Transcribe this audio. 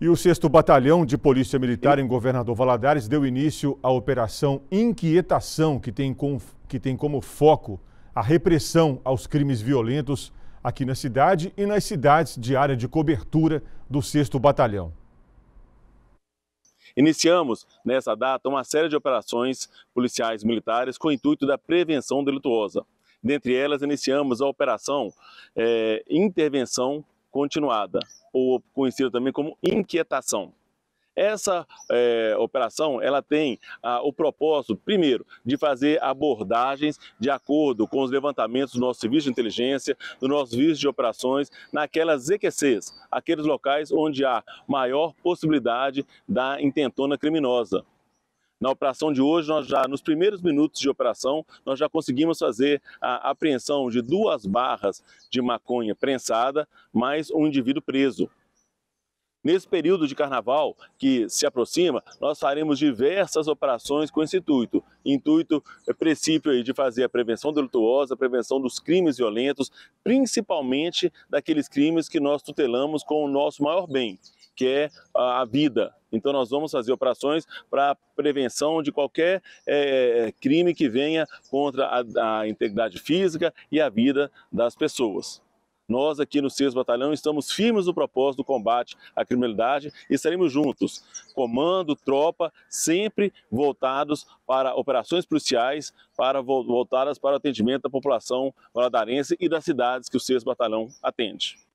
E o 6 Batalhão de Polícia Militar em Governador Valadares deu início à Operação Inquietação, que tem, com, que tem como foco a repressão aos crimes violentos aqui na cidade e nas cidades de área de cobertura do 6 Batalhão. Iniciamos nessa data uma série de operações policiais militares com o intuito da prevenção delituosa. Dentre elas, iniciamos a operação é, Intervenção continuada, ou conhecida também como inquietação. Essa é, operação ela tem ah, o propósito, primeiro, de fazer abordagens de acordo com os levantamentos do nosso serviço de inteligência, do nosso serviço de operações, naquelas EQCs, aqueles locais onde há maior possibilidade da intentona criminosa. Na operação de hoje, nós já nos primeiros minutos de operação, nós já conseguimos fazer a apreensão de duas barras de maconha prensada, mais um indivíduo preso. Nesse período de carnaval que se aproxima, nós faremos diversas operações com esse intuito. Intuito, é princípio de fazer a prevenção delituosa, a prevenção dos crimes violentos, principalmente daqueles crimes que nós tutelamos com o nosso maior bem, que é a vida. Então, nós vamos fazer operações para prevenção de qualquer é, crime que venha contra a, a integridade física e a vida das pessoas. Nós aqui no 6 Batalhão estamos firmes no propósito do combate à criminalidade e estaremos juntos, comando, tropa, sempre voltados para operações policiais, para voltadas para o atendimento da população valadarense e das cidades que o 6 Batalhão atende.